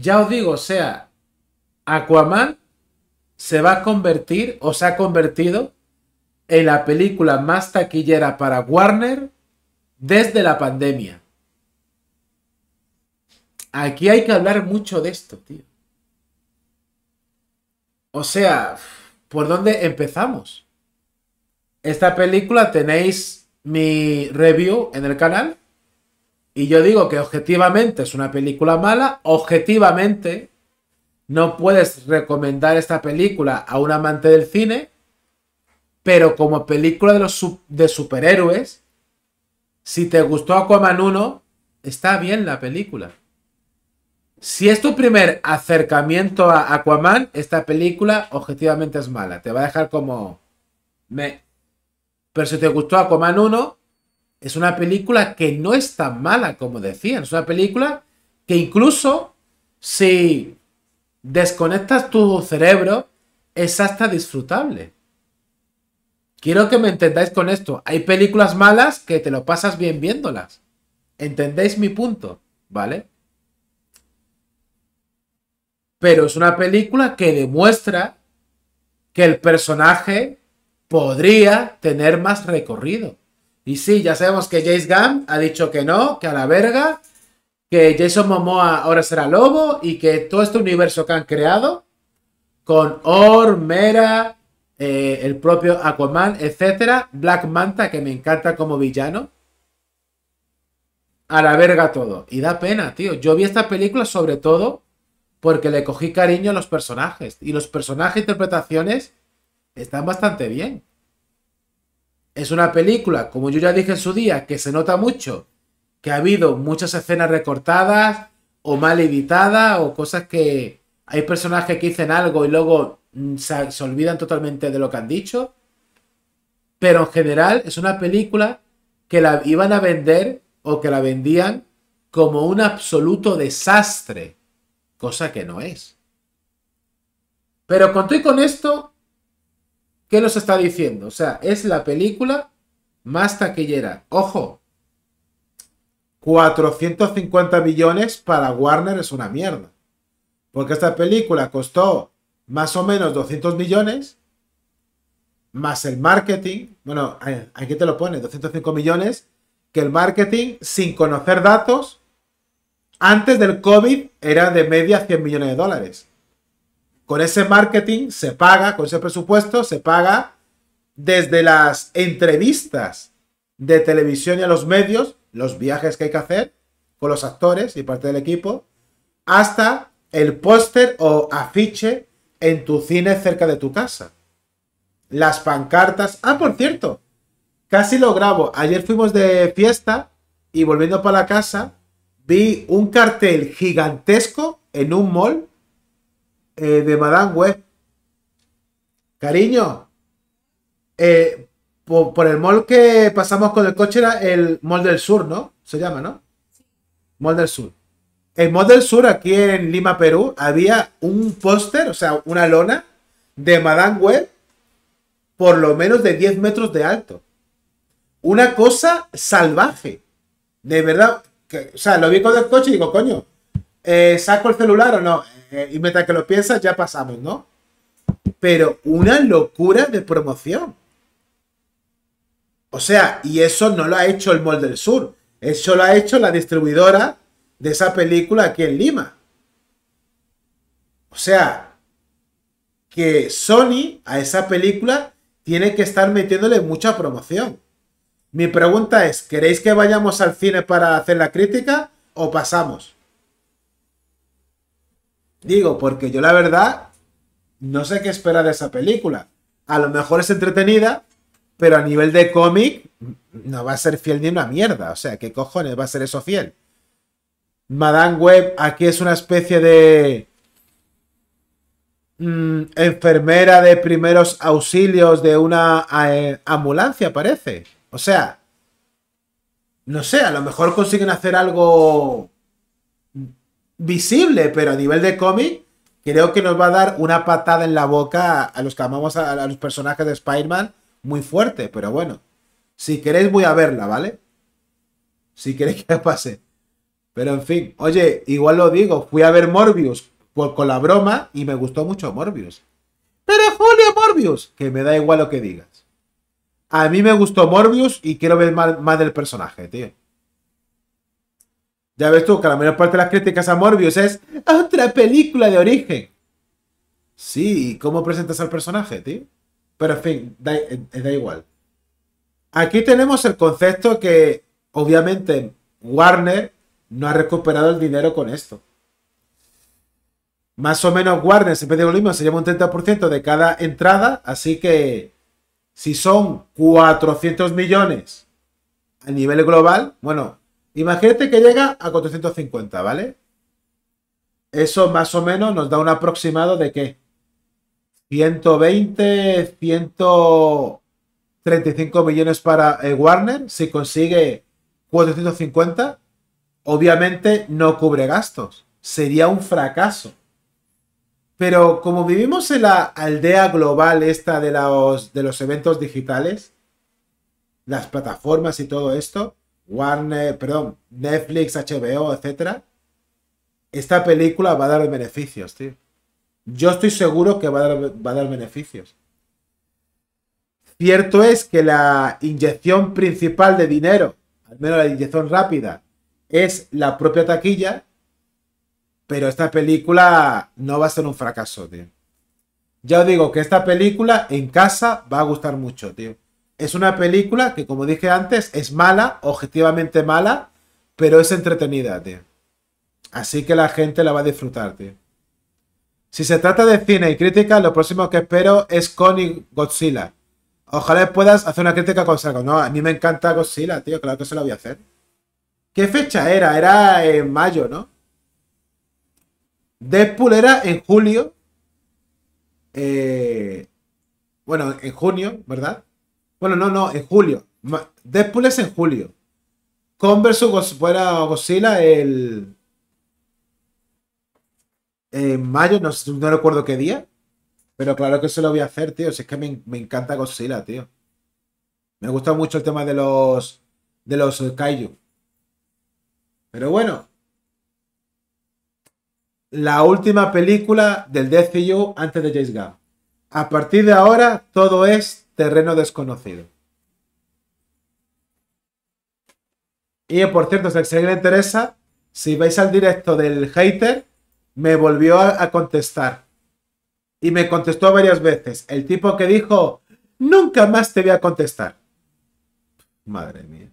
ya os digo, o sea, Aquaman se va a convertir o se ha convertido en la película más taquillera para Warner desde la pandemia. Aquí hay que hablar mucho de esto, tío. O sea, ¿por dónde empezamos? Esta película tenéis mi review en el canal y yo digo que objetivamente es una película mala, objetivamente no puedes recomendar esta película a un amante del cine, pero como película de, los, de superhéroes, si te gustó Aquaman 1, está bien la película. Si es tu primer acercamiento a Aquaman, esta película objetivamente es mala. Te va a dejar como... Me... Pero si te gustó Aquaman 1, es una película que no es tan mala como decían. Es una película que incluso si desconectas tu cerebro, es hasta disfrutable. Quiero que me entendáis con esto. Hay películas malas que te lo pasas bien viéndolas. ¿Entendéis mi punto? ¿Vale? Pero es una película que demuestra que el personaje podría tener más recorrido. Y sí, ya sabemos que Jace Gunn ha dicho que no, que a la verga, que Jason Momoa ahora será lobo y que todo este universo que han creado con Ormera, Mera, eh, el propio Aquaman, etcétera, Black Manta, que me encanta como villano. A la verga todo. Y da pena, tío. Yo vi esta película sobre todo porque le cogí cariño a los personajes. Y los personajes e interpretaciones están bastante bien. Es una película, como yo ya dije en su día, que se nota mucho, que ha habido muchas escenas recortadas o mal editadas o cosas que hay personajes que dicen algo y luego mm, se, se olvidan totalmente de lo que han dicho. Pero en general es una película que la iban a vender o que la vendían como un absoluto desastre, cosa que no es. Pero conté con esto, ¿Qué nos está diciendo? O sea, es la película más taquillera. Ojo, 450 millones para Warner es una mierda. Porque esta película costó más o menos 200 millones, más el marketing. Bueno, aquí te lo pone, 205 millones, que el marketing, sin conocer datos, antes del COVID era de media 100 millones de dólares. Con ese marketing se paga, con ese presupuesto se paga desde las entrevistas de televisión y a los medios, los viajes que hay que hacer con los actores y parte del equipo, hasta el póster o afiche en tu cine cerca de tu casa. Las pancartas. Ah, por cierto, casi lo grabo. Ayer fuimos de fiesta y volviendo para la casa, vi un cartel gigantesco en un mall eh, de Madame Web. Cariño, eh, por, el mall que pasamos con el coche era el mall del sur, ¿no? Se llama, ¿no? Mall del sur. El mall del sur, aquí en Lima, Perú, había un póster, o sea, una lona de Madame Web por lo menos de 10 metros de alto. Una cosa salvaje. De verdad, que, o sea, lo vi con el coche y digo, coño, eh, ¿saco el celular o no? Eh, y mientras que lo piensas, ya pasamos, ¿no? Pero una locura de promoción. O sea, y eso no lo ha hecho el Mall del Sur. Eso lo ha hecho la distribuidora de esa película aquí en Lima. O sea, que Sony a esa película tiene que estar metiéndole mucha promoción. Mi pregunta es, ¿queréis que vayamos al cine para hacer la crítica o pasamos? Digo, porque yo la verdad no sé qué esperar de esa película. A lo mejor es entretenida, pero a nivel de cómic no va a ser fiel ni una mierda. O sea, ¿qué cojones va a ser eso fiel? Madame Web aquí es una especie de mm, enfermera de primeros auxilios de una eh, ambulancia, parece. O sea, no sé, a lo mejor consiguen hacer algo visible, pero a nivel de cómic, creo que nos va a dar una patada en la boca a los que amamos a, los personajes de Spider-Man muy fuerte, pero bueno. Si queréis voy a verla, ¿vale? Si queréis que pase. Pero en fin, oye, igual lo digo, fui a ver Morbius con la broma y me gustó mucho Morbius. Pero Julio Morbius, que me da igual lo que digas. A mí me gustó Morbius y quiero ver más, más del personaje, tío. Ya ves tú que la mayor parte de las críticas a Morbius es otra película de origen. Sí, ¿y cómo presentas al personaje, tío? Pero en fin, da, eh, eh, igual. Aquí tenemos el concepto que obviamente Warner no ha recuperado el dinero con esto. Más o menos Warner, siempre digo lo mismo, se lleva un 30% de cada entrada, así que si son 400 millones a nivel global, bueno, Imagínate que llega a 450, ¿vale? Eso más o menos nos da un aproximado de que 120, 135 millones para eh, Warner. Si consigue 450, obviamente no cubre gastos. Sería un fracaso. Pero como vivimos en la aldea global esta de de los eventos digitales, las plataformas y todo esto, Warner, perdón, Netflix, HBO, etcétera, esta película va a dar beneficios, tío. Yo estoy seguro que va a dar, beneficios. Cierto es que la inyección principal de dinero, al menos la inyección rápida, es la propia taquilla, pero esta película no va a ser un fracaso, tío. Ya os digo que esta película en casa va a gustar mucho, tío. Es una película que, como dije antes, es mala, objetivamente mala, pero es entretenida, tío. Así que la gente la va a disfrutar, tío. Si se trata de cine y crítica, lo próximo que espero es Con Godzilla. Ojalá puedas hacer una crítica con Saga No, a mí me encanta Godzilla, tío. Claro que se lo voy a hacer. ¿Qué fecha era? Era en mayo, ¿no? Deadpool era en julio. Eh, bueno, en junio, ¿verdad? Bueno, no, no, en julio. Deadpool es en julio. Converso fuera Godzilla el... En mayo, no, recuerdo qué día. Pero claro que se lo voy a hacer, tío. Si es que me, encanta Godzilla, tío. Me gusta mucho el tema de los... De los Kaiju. Pero bueno. La última película del DCU antes de James Gunn. A partir de ahora, todo es terreno desconocido. Y eh, por cierto, si a alguien le interesa, si vais al directo del hater, me volvió a, a contestar. Y me contestó varias veces. El tipo que dijo, nunca más te voy a contestar. Madre mía.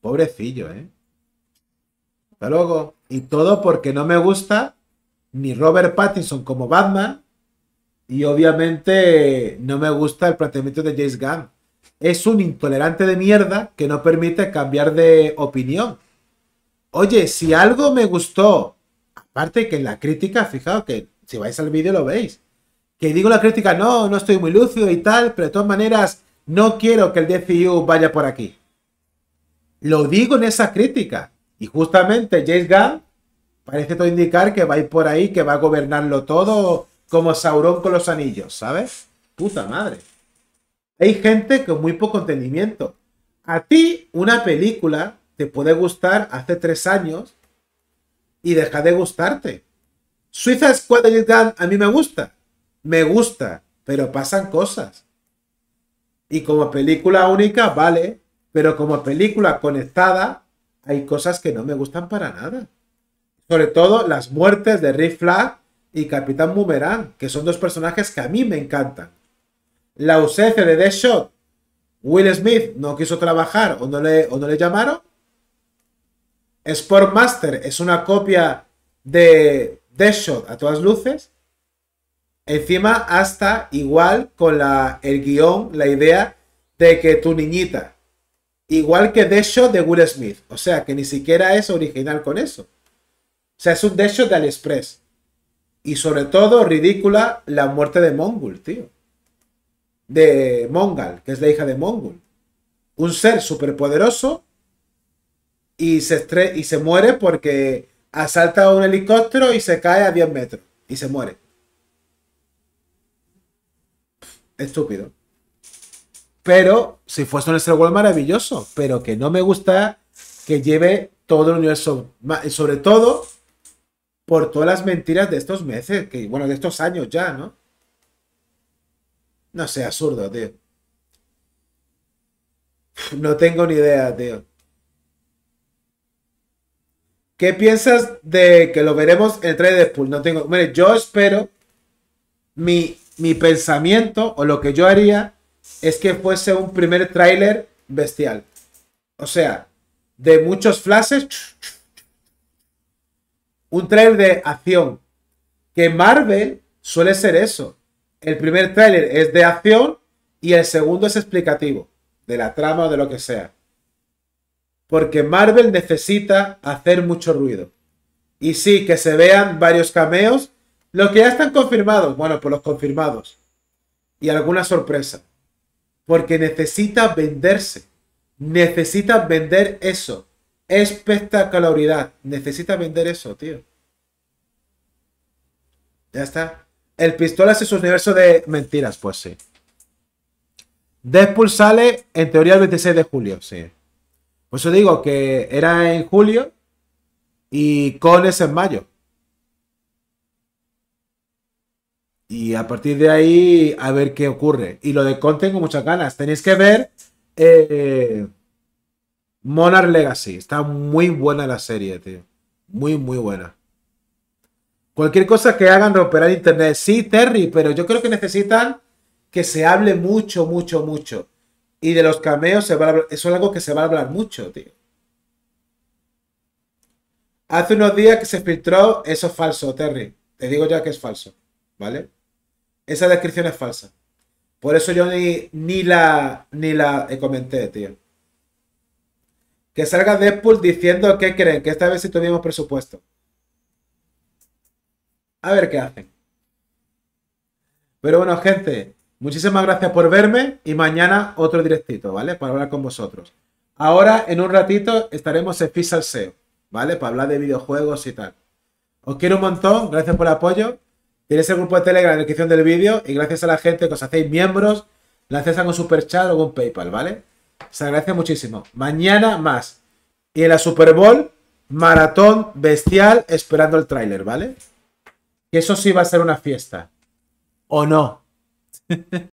Pobrecillo, ¿eh? Hasta luego. Y todo porque no me gusta ni Robert Pattinson como Batman, y obviamente no me gusta el planteamiento de James Gunn. Es un intolerante de mierda que no permite cambiar de opinión. Oye, si algo me gustó, aparte que en la crítica, fijaos que si vais al vídeo lo veis. Que digo la crítica, no, no estoy muy lúcido y tal, pero de todas maneras no quiero que el DCU vaya por aquí. Lo digo en esa crítica. Y justamente James Gunn parece todo indicar que va a ir por ahí, que va a gobernarlo todo como Saurón con los anillos, ¿sabes? Puta madre. Hay gente con muy poco entendimiento. A ti una película te puede gustar hace tres años y deja de gustarte. Suiza Squad a mí me gusta. Me gusta, pero pasan cosas. Y como película única, vale, pero como película conectada, hay cosas que no me gustan para nada. Sobre todo las muertes de Rick Flag y Capitán Boomerang, que son dos personajes que a mí me encantan. La ausencia de Deathshot, Will Smith no quiso trabajar o no le, o no le llamaron. Sportmaster es una copia de Deathshot a todas luces. Encima, hasta igual con la, el guión, la idea de que tu niñita, igual que Deathshot de Will Smith. O sea, que ni siquiera es original con eso. O sea, es un Deathshot de AliExpress. Y sobre todo, ridícula la muerte de Mongul, tío. De Mongal, que es la hija de Mongul. Un ser superpoderoso y se, estre y se muere porque asalta un helicóptero y se cae a 10 metros. Y se muere. Estúpido. Pero si fuese un ser maravilloso, pero que no me gusta que lleve todo el universo. Sobre todo por todas las mentiras de estos meses, que bueno, de estos años ya, ¿no? No sea absurdo, tío. No tengo ni idea, tío. ¿Qué piensas de que lo veremos en el trailer de pool? No tengo. Mire, yo espero. Mi, mi pensamiento o lo que yo haría es que fuese un primer tráiler bestial. O sea, de muchos flashes un trailer de acción. Que Marvel suele ser eso. El primer trailer es de acción y el segundo es explicativo, de la trama o de lo que sea. Porque Marvel necesita hacer mucho ruido. Y sí, que se vean varios cameos, los que ya están confirmados, bueno, por pues los confirmados. Y alguna sorpresa. Porque necesita venderse. Necesita vender eso espectacularidad. Necesita vender eso, tío. Ya está. El pistola es su universo de mentiras, pues sí. Deadpool sale en teoría el 26 de julio, sí. Por eso digo que era en julio y con es en mayo. Y a partir de ahí, a ver qué ocurre. Y lo de Con tengo muchas ganas. Tenéis que ver eh, Monarch Legacy. Está muy buena la serie, tío. Muy, muy buena. Cualquier cosa que hagan romperá internet. Sí, Terry, pero yo creo que necesitan que se hable mucho, mucho, mucho. Y de los cameos se va eso es algo que se va a hablar mucho, tío. Hace unos días que se filtró, eso es falso, Terry. Te digo ya que es falso, ¿vale? Esa descripción es falsa. Por eso yo ni, ni la ni la comenté, tío. Que salga Deadpool diciendo que creen, que esta vez sí tuvimos presupuesto. A ver qué hacen. Pero bueno, gente, muchísimas gracias por verme y mañana otro directito, ¿vale? Para hablar con vosotros. Ahora, en un ratito, estaremos en al SEO, ¿vale? Para hablar de videojuegos y tal. Os quiero un montón, gracias por el apoyo. Tienes el grupo de Telegram en la descripción del vídeo y gracias a la gente que os hacéis miembros, la hacéis super chat o un PayPal, ¿vale? Se agradece muchísimo. Mañana más. Y en la Super Bowl, maratón bestial esperando el tráiler, ¿vale? Que eso sí va a ser una fiesta. ¿O no?